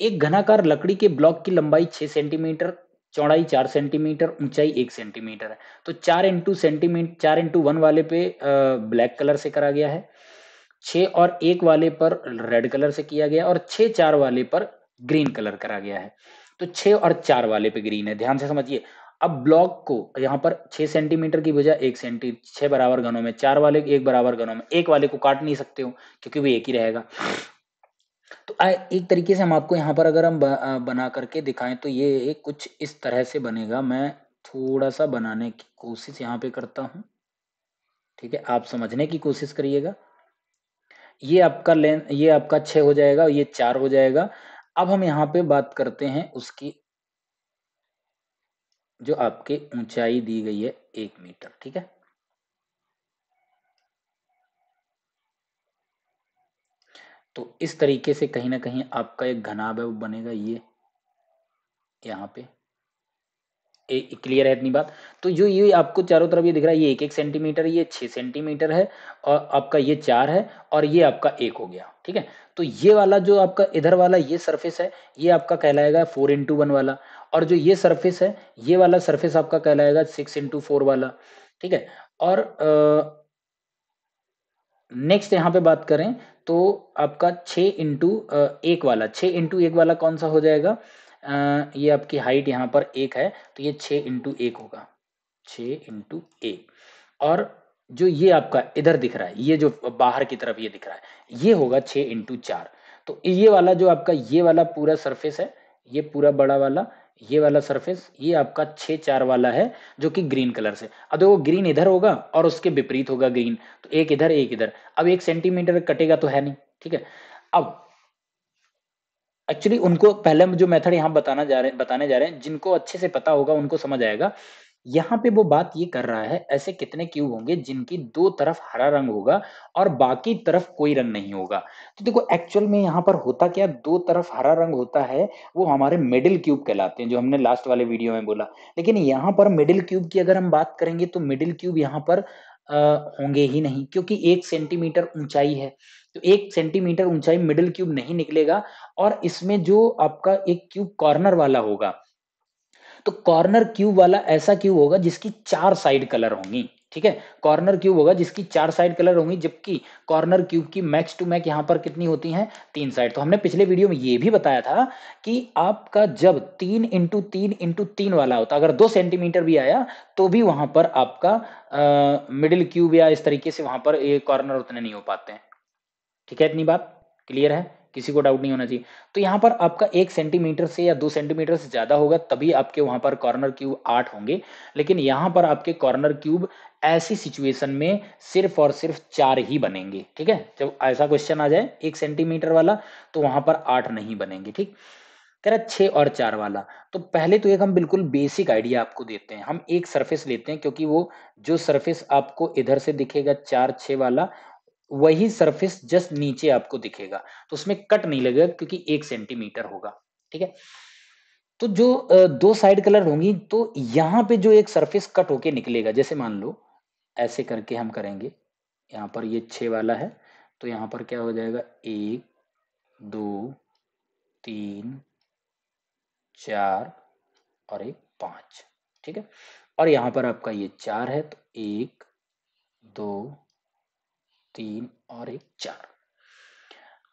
एक घनाकार लकड़ी के ब्लॉक की लंबाई छह सेंटीमीटर चौड़ाई चार सेंटीमीटर ऊंचाई एक सेंटीमीटर है तो चार इंटू सेंटीमीटर चार इंटू वन वाले पे ब्लैक कलर से करा गया है छः और एक वाले पर रेड कलर से किया गया और छः चार वाले पर ग्रीन कलर करा गया है तो छः और चार वाले पे ग्रीन है ध्यान से समझिए अब ब्लॉक को यहाँ पर छह सेंटीमीटर की बजाय एक सेंटी छः बराबर घनों में चार वाले एक बराबर घनों में एक वाले को काट नहीं सकते हो क्योंकि वो एक ही रहेगा तो आए एक तरीके से हम आपको यहाँ पर अगर हम बना करके दिखाएं तो ये कुछ इस तरह से बनेगा। मैं थोड़ा-सा बनाने की कोशिश यहाँ पे करता हूँ। ठीक है? आप समझने की कोशिश करिएगा। ये आपका लें ये आपका 6 हो जाएगा, ये चार हो जाएगा। अब हम यहाँ पे बात करते हैं उसकी जो आपके ऊंचाई दी गई है एक मीटर, ठीक है? तो इस तरीके से कहीं ना कहीं आपका एक घनाभ है वो बनेगा ये यहाँ पे ए, क्लियर है इतनी बात तो जो ये आपको चारों तरफ ये दिख रहा है ये एक एक सेंटीमीटर ये छह सेंटीमीटर है और आपका ये चार है और ये आपका एक हो गया ठीक है तो ये वाला जो आपका इधर वाला ये सरफेस है ये आपका कहलाएगा फोर इंटू वन वाला और जो ये सरफेस है ये वाला सरफेस आपका कहलाएगा सिक्स इंटू फोर वाला ठीक है और नेक्स्ट यहाँ पे बात करें तो आपका छः इंटू एक वाला छः इंटू एक वाला कौन सा हो जाएगा ये आपकी हाइट यहाँ पर एक है तो ये छः इंटू एक होगा छः इंटू एक और जो ये आपका इधर दिख रहा है ये जो बाहर की तरफ ये दिख रहा है ये होगा छः इंटू चार तो ये वाला जो आपका ये वाला पूरा सरफेस है ये पूरा बड़ा वाला ये वाला सरफेस ये आपका छे चार वाला है जो कि ग्रीन कलर से अब देखो ग्रीन इधर होगा और उसके विपरीत होगा ग्रीन तो एक इधर एक इधर अब एक सेंटीमीटर कटेगा तो है नहीं ठीक है अब एक्चुअली उनको पहले जो मेथड यहां बताना जा रहे बताने जा रहे हैं जिनको अच्छे से पता होगा उनको समझ आएगा यहाँ पे वो बात ये कर रहा है ऐसे कितने क्यूब होंगे जिनकी दो तरफ हरा रंग होगा और बाकी तरफ कोई रंग नहीं होगा तो देखो एक्चुअल में यहाँ पर होता क्या दो तरफ हरा रंग होता है वो हमारे मिडिल क्यूब कहलाते हैं जो हमने लास्ट वाले वीडियो में बोला लेकिन यहाँ पर मिडिल क्यूब की अगर हम बात करेंगे तो मिडिल क्यूब यहाँ पर आ, होंगे ही नहीं क्योंकि एक सेंटीमीटर ऊंचाई है तो एक सेंटीमीटर ऊंचाई मिडिल क्यूब नहीं निकलेगा और इसमें जो आपका एक क्यूब कॉर्नर वाला होगा तो कॉर्नर क्यूब वाला ऐसा क्यूब होगा जिसकी चार साइड कलर होंगी ठीक है कॉर्नर क्यूब होगा जिसकी चार साइड कलर होंगी जबकि कॉर्नर क्यूब की मैक्स टू मैक यहां पर कितनी होती हैं तीन साइड तो हमने पिछले वीडियो में यह भी बताया था कि आपका जब तीन इंटू तीन इंटू तीन वाला होता अगर दो सेंटीमीटर भी आया तो भी वहां पर आपका मिडिल क्यूब या इस तरीके से वहां पर कॉर्नर उतने नहीं हो पाते ठीक है इतनी बात क्लियर है किसी को डाउट नहीं होना चाहिए तो यहाँ पर आपका एक सेंटीमीटर से या दो सेंटीमीटर से ज़्यादा होगा तभी आपके वहां पर कॉर्नर क्यूब आठ होंगे लेकिन यहाँ पर आपके कॉर्नर क्यूब ऐसी सिचुएशन में सिर्फ और सिर्फ चार ही बनेंगे ठीक है जब ऐसा क्वेश्चन आ जाए एक सेंटीमीटर वाला तो वहां पर आठ नहीं बनेंगे ठीक कह रहा और चार वाला तो पहले तो एक हम बिल्कुल बेसिक आइडिया आपको देते हैं हम एक सरफेस लेते हैं क्योंकि वो जो सरफेस आपको इधर से दिखेगा चार छः वाला वही सरफेस जस्ट नीचे आपको दिखेगा तो उसमें कट नहीं लगेगा क्योंकि एक सेंटीमीटर होगा ठीक है तो जो दो साइड कलर होंगी तो यहां पे जो एक सरफेस कट होके निकलेगा जैसे मान लो ऐसे करके हम करेंगे यहां पर ये छे वाला है तो यहां पर क्या हो जाएगा एक दो तीन चार और एक पांच ठीक है और यहां पर आपका ये चार है तो एक दो तीन और एक चार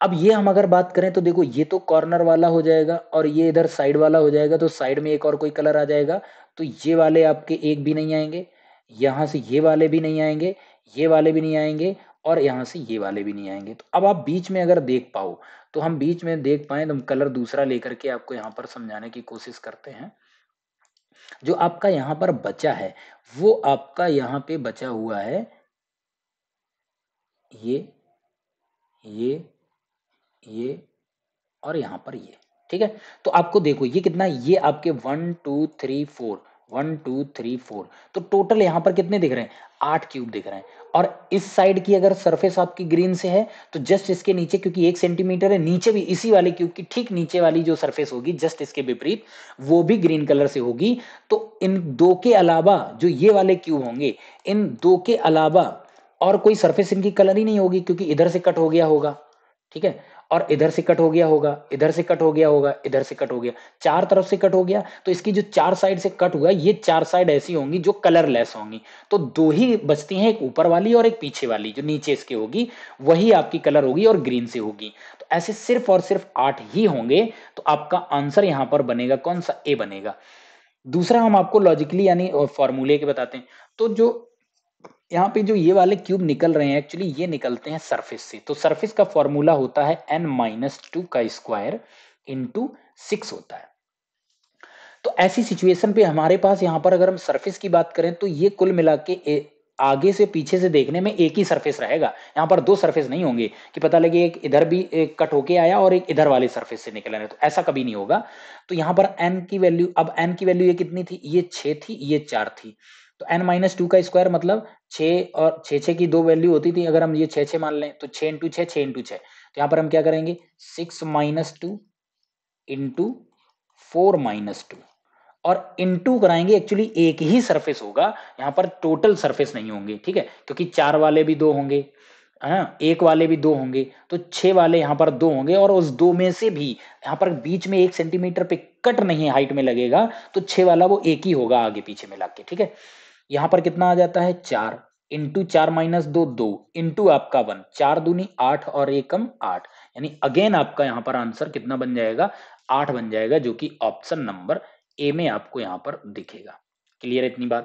अब ये हम अगर बात करें तो देखो ये तो कॉर्नर वाला हो जाएगा और ये इधर साइड वाला हो जाएगा तो साइड में एक और कोई कलर आ जाएगा तो ये वाले आपके एक भी नहीं आएंगे यहां से ये वाले भी नहीं आएंगे ये वाले भी नहीं आएंगे और यहां से ये वाले भी नहीं आएंगे तो अब आप बीच में अगर देख पाओ तो हम बीच में देख पाए तो हम कलर दूसरा लेकर के आपको यहाँ पर समझाने की कोशिश करते हैं जो आपका यहाँ पर बचा है वो आपका यहाँ पे बचा हुआ है ये ये ये और यहाँ पर ये ठीक है तो आपको देखो ये कितना है? ये आपके one two three four one two three four तो टोटल यहाँ पर कितने दिख रहे हैं आठ क्यूब दिख रहे हैं और इस साइड की अगर सरफेस आपकी ग्रीन से है तो जस्ट इसके नीचे क्योंकि एक सेंटीमीटर है नीचे भी इसी वाले क्यूब की ठीक नीचे वाली जो सरफेस होगी जस्ट इसके विपरीत वो भी ग्रीन कलर से होगी तो इन दो के अलावा जो ये वाले क्यूब होंगे इन दो के अलावा और कोई सरफेस इनकी कलर ही नहीं होगी क्योंकि इधर से कट हो गया होगा ठीक है और इधर से कट हो गया होगा इधर से कट हो गया होगा इधर से कट हो गया चार तरफ से कट हो गया तो इसकी जो चार साइड से कट हुआ ये चार साइड ऐसी होंगी जो कलरलेस होंगी तो दो ही बचती हैं एक ऊपर वाली और एक पीछे वाली जो नीचे इसके होगी वही आपकी कलर होगी और ग्रीन से होगी तो ऐसे सिर्फ और सिर्फ आठ ही होंगे तो आपका आंसर यहां पर बनेगा कौन सा ए बनेगा दूसरा हम आपको लॉजिकली यानी फॉर्मूले के बताते हैं तो जो यहाँ पे जो ये वाले क्यूब निकल रहे हैं एक्चुअली ये निकलते हैं सरफेस से तो सरफेस का फॉर्मूला होता है एन माइनस टू का स्क्वायर इंटू सिक्स होता है तो ऐसी सिचुएशन पे हमारे पास यहाँ पर अगर हम सरफेस की बात करें तो ये कुल मिला के ए, आगे से पीछे से देखने में एक ही सरफेस रहेगा यहाँ पर दो सरफेस नहीं होंगे कि पता लगे एक इधर भी एक कट होके आया और एक इधर वाले सरफेस से निकल तो ऐसा कभी नहीं होगा तो यहाँ पर एन की वैल्यू अब एन की वैल्यू ये कितनी थी ये छह थी ये चार थी तो एन माइनस टू का स्क्वायर मतलब छ और छ छ की दो वैल्यू होती थी अगर हम ये छः छः मान लें तो छः इंटू छः इंटू छः तो यहां पर हम क्या करेंगे six minus two into four minus two और इंटू कराएंगे एक्चुअली एक ही सरफेस होगा यहां पर टोटल सरफेस नहीं होंगे ठीक है क्योंकि चार वाले भी दो होंगे हाँ एक वाले भी दो होंगे तो छह वाले यहाँ पर दो होंगे और उस दो में से भी यहाँ पर बीच में एक सेंटीमीटर पे कट नहीं हाइट में लगेगा तो छह वाला वो एक ही होगा आगे पीछे में लाके ठीक है यहाँ पर कितना आ जाता है चार इंटू चार माइनस दो दो इंटू आपका वन चार दूनी आठ और एकम आठ यानी अगेन आपका यहाँ पर आंसर कितना बन जाएगा आठ बन जाएगा जो कि ऑप्शन नंबर ए में आपको यहाँ पर दिखेगा क्लियर इतनी बात